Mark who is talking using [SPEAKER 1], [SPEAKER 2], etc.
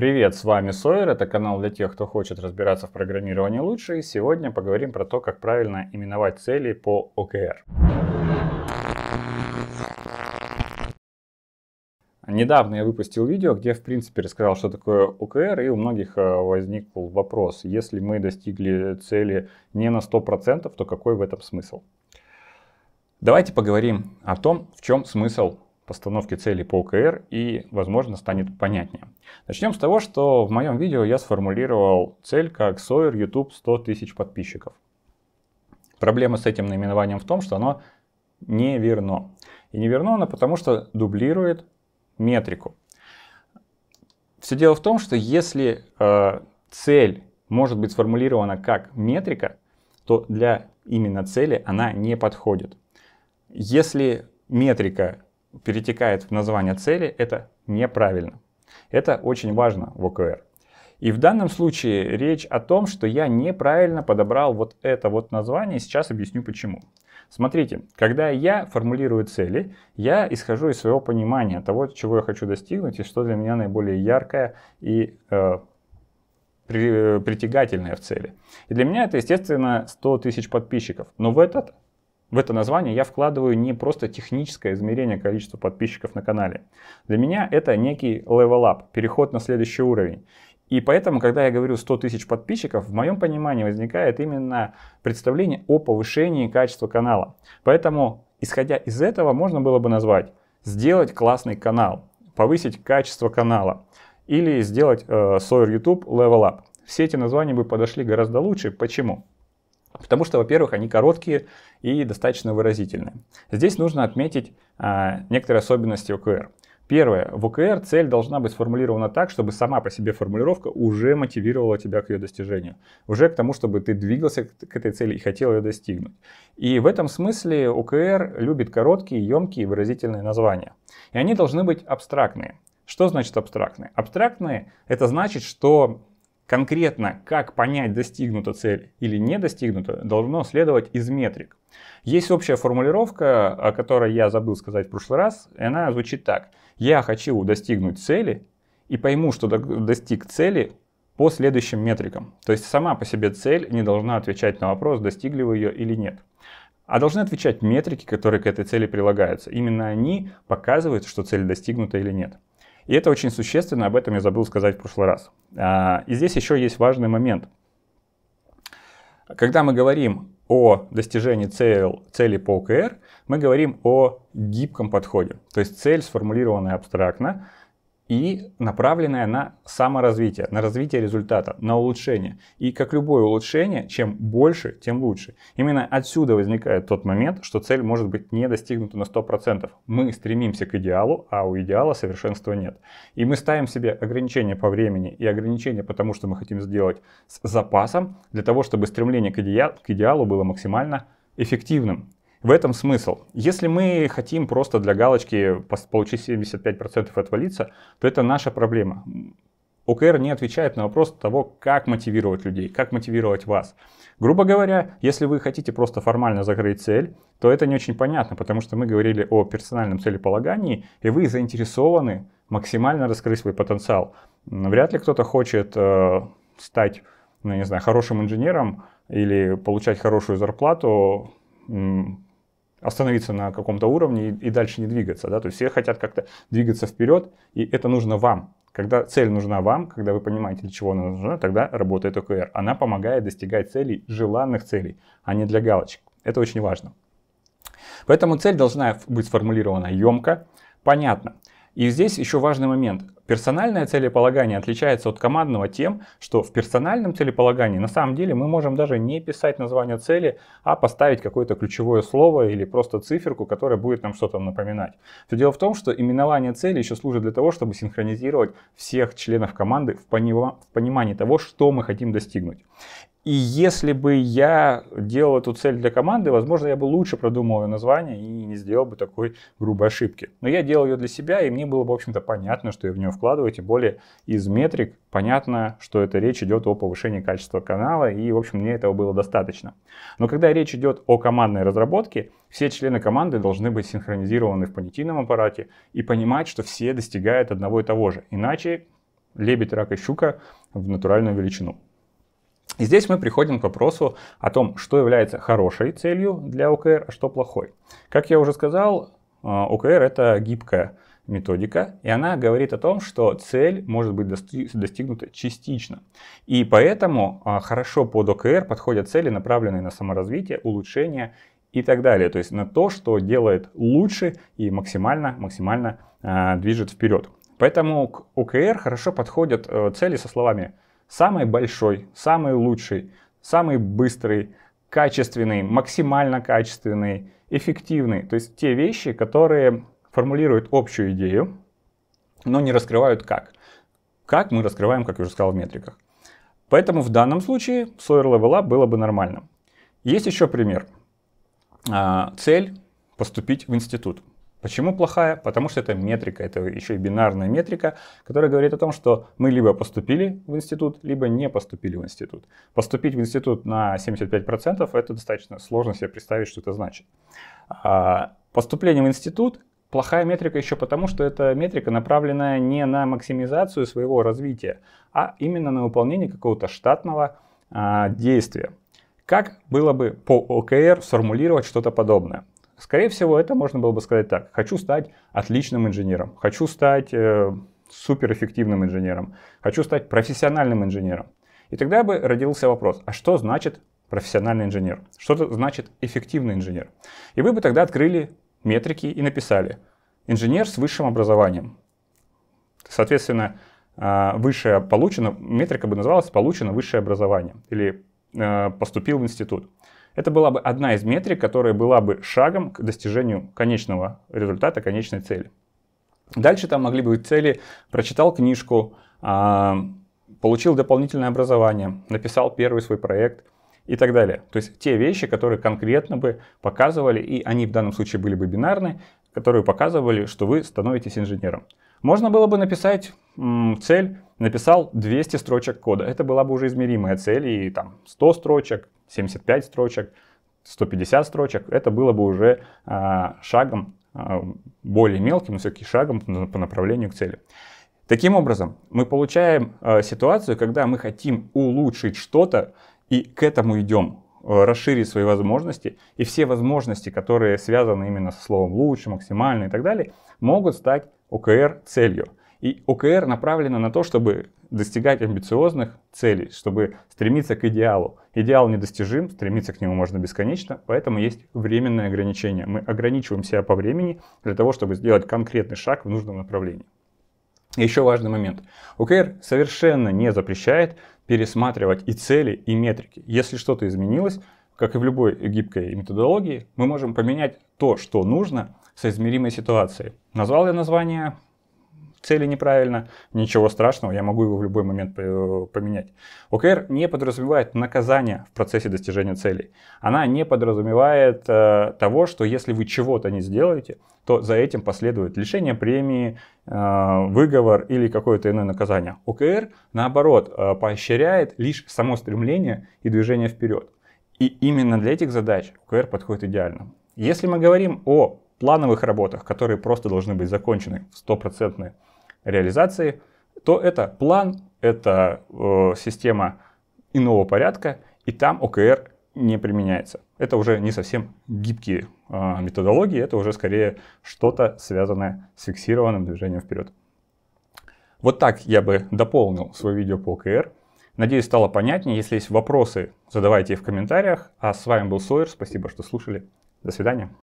[SPEAKER 1] Привет, с вами Сойер, это канал для тех, кто хочет разбираться в программировании лучше, и сегодня поговорим про то, как правильно именовать цели по ОКР. Недавно я выпустил видео, где в принципе рассказал, что такое ОКР, и у многих э, возник вопрос, если мы достигли цели не на 100%, то какой в этом смысл? Давайте поговорим о том, в чем смысл постановки целей по ОКР и, возможно, станет понятнее. Начнем с того, что в моем видео я сформулировал цель как Sawyer YouTube 100 тысяч подписчиков. Проблема с этим наименованием в том, что оно не верно. И не верно оно потому, что дублирует метрику. Все дело в том, что если э, цель может быть сформулирована как метрика, то для именно цели она не подходит. Если метрика перетекает в название цели, это неправильно. Это очень важно в ОКР. И в данном случае речь о том, что я неправильно подобрал вот это вот название, сейчас объясню почему. Смотрите, когда я формулирую цели, я исхожу из своего понимания того, чего я хочу достигнуть и что для меня наиболее яркое и э, при, э, притягательное в цели. И для меня это, естественно, 100 тысяч подписчиков. Но в этот в это название я вкладываю не просто техническое измерение количества подписчиков на канале. Для меня это некий level up, переход на следующий уровень. И поэтому, когда я говорю 100 тысяч подписчиков, в моем понимании возникает именно представление о повышении качества канала. Поэтому, исходя из этого, можно было бы назвать «сделать классный канал», «повысить качество канала» или сделать э, Sawyer YouTube Level Up. Все эти названия бы подошли гораздо лучше. Почему? Потому что, во-первых, они короткие и достаточно выразительные. Здесь нужно отметить а, некоторые особенности ОКР. Первое. В ОКР цель должна быть сформулирована так, чтобы сама по себе формулировка уже мотивировала тебя к ее достижению. Уже к тому, чтобы ты двигался к этой цели и хотел ее достигнуть. И в этом смысле ОКР любит короткие, емкие выразительные названия. И они должны быть абстрактные. Что значит абстрактные? Абстрактные — это значит, что Конкретно, как понять, достигнута цель или не достигнута, должно следовать из метрик. Есть общая формулировка, о которой я забыл сказать в прошлый раз, и она звучит так. Я хочу достигнуть цели и пойму, что достиг цели по следующим метрикам. То есть сама по себе цель не должна отвечать на вопрос, достигли вы ее или нет. А должны отвечать метрики, которые к этой цели прилагаются. Именно они показывают, что цель достигнута или нет. И это очень существенно, об этом я забыл сказать в прошлый раз. А, и здесь еще есть важный момент. Когда мы говорим о достижении цель, цели по ОКР, мы говорим о гибком подходе. То есть цель сформулированная абстрактно, и направленная на саморазвитие, на развитие результата, на улучшение. И как любое улучшение, чем больше, тем лучше. Именно отсюда возникает тот момент, что цель может быть не достигнута на 100%. Мы стремимся к идеалу, а у идеала совершенства нет. И мы ставим себе ограничения по времени и ограничения потому, что мы хотим сделать с запасом, для того, чтобы стремление к идеалу было максимально эффективным. В этом смысл. Если мы хотим просто для галочки получить 75% и отвалиться, то это наша проблема. ОКР не отвечает на вопрос того, как мотивировать людей, как мотивировать вас. Грубо говоря, если вы хотите просто формально закрыть цель, то это не очень понятно, потому что мы говорили о персональном целеполагании, и вы заинтересованы максимально раскрыть свой потенциал. Вряд ли кто-то хочет э, стать, ну, не знаю, хорошим инженером или получать хорошую зарплату, остановиться на каком-то уровне и, и дальше не двигаться. Да? То есть все хотят как-то двигаться вперед, и это нужно вам. Когда цель нужна вам, когда вы понимаете, для чего она нужна, тогда работает ОКР. Она помогает достигать целей, желанных целей, а не для галочек. Это очень важно. Поэтому цель должна быть сформулирована емко, понятно. И здесь еще важный момент. Персональное целеполагание отличается от командного тем, что в персональном целеполагании на самом деле мы можем даже не писать название цели, а поставить какое-то ключевое слово или просто циферку, которая будет нам что-то напоминать. Все дело в том, что именование цели еще служит для того, чтобы синхронизировать всех членов команды в, пони в понимании того, что мы хотим достигнуть. И если бы я делал эту цель для команды, возможно, я бы лучше продумал ее название и не сделал бы такой грубой ошибки. Но я делал ее для себя, и мне было, в общем-то, понятно, что я в нее вкладываю. Тем более из метрик понятно, что это речь идет о повышении качества канала, и, в общем, мне этого было достаточно. Но когда речь идет о командной разработке, все члены команды должны быть синхронизированы в понятийном аппарате и понимать, что все достигают одного и того же. Иначе лебедь, рак и щука в натуральную величину. И здесь мы приходим к вопросу о том, что является хорошей целью для ОКР, а что плохой. Как я уже сказал, э, ОКР это гибкая методика, и она говорит о том, что цель может быть дости достигнута частично. И поэтому э, хорошо под ОКР подходят цели, направленные на саморазвитие, улучшение и так далее. То есть на то, что делает лучше и максимально, максимально э, движет вперед. Поэтому к ОКР хорошо подходят э, цели со словами Самый большой, самый лучший, самый быстрый, качественный, максимально качественный, эффективный. То есть те вещи, которые формулируют общую идею, но не раскрывают как. Как мы раскрываем, как я уже сказал, в метриках. Поэтому в данном случае Sawyer Level Up было бы нормально. Есть еще пример. А, цель – поступить в институт. Почему плохая? Потому что это метрика, это еще и бинарная метрика, которая говорит о том, что мы либо поступили в институт, либо не поступили в институт. Поступить в институт на 75% это достаточно сложно себе представить, что это значит. А, поступление в институт плохая метрика еще потому, что эта метрика направленная не на максимизацию своего развития, а именно на выполнение какого-то штатного а, действия. Как было бы по ОКР сформулировать что-то подобное? Скорее всего, это можно было бы сказать так. Хочу стать отличным инженером, хочу стать э, суперэффективным инженером, хочу стать профессиональным инженером. И тогда бы родился вопрос, а что значит профессиональный инженер? Что значит эффективный инженер? И вы бы тогда открыли метрики и написали «инженер с высшим образованием». Соответственно, а, высшее получено, метрика бы называлась «получено высшее образование» или э, «поступил в институт». Это была бы одна из метрик, которая была бы шагом к достижению конечного результата, конечной цели. Дальше там могли быть цели, прочитал книжку, а, получил дополнительное образование, написал первый свой проект и так далее. То есть те вещи, которые конкретно бы показывали, и они в данном случае были бы бинарны, которые показывали, что вы становитесь инженером. Можно было бы написать цель, написал 200 строчек кода. Это была бы уже измеримая цель, и там 100 строчек, 75 строчек, 150 строчек, это было бы уже э, шагом э, более мелким, но все-таки шагом по направлению к цели. Таким образом, мы получаем э, ситуацию, когда мы хотим улучшить что-то и к этому идем, э, расширить свои возможности, и все возможности, которые связаны именно со словом лучше, максимально и так далее, могут стать ОКР целью. И ОКР направлена на то, чтобы достигать амбициозных целей, чтобы стремиться к идеалу. Идеал недостижим, стремиться к нему можно бесконечно, поэтому есть временное ограничение. Мы ограничиваем себя по времени для того, чтобы сделать конкретный шаг в нужном направлении. Еще важный момент. ОКР совершенно не запрещает пересматривать и цели, и метрики. Если что-то изменилось, как и в любой гибкой методологии, мы можем поменять то, что нужно, соизмеримой ситуации. Назвал я название цели неправильно, ничего страшного, я могу его в любой момент поменять. ОКР не подразумевает наказание в процессе достижения целей. Она не подразумевает э, того, что если вы чего-то не сделаете, то за этим последует лишение премии, э, выговор или какое-то иное наказание. ОКР, наоборот, э, поощряет лишь само стремление и движение вперед. И именно для этих задач ОКР подходит идеально. Если мы говорим о плановых работах, которые просто должны быть закончены в стопроцентной реализации, то это план, это э, система иного порядка, и там ОКР не применяется. Это уже не совсем гибкие э, методологии, это уже скорее что-то связанное с фиксированным движением вперед. Вот так я бы дополнил свое видео по ОКР. Надеюсь, стало понятнее. Если есть вопросы, задавайте их в комментариях. А с вами был Сойер. Спасибо, что слушали. До свидания.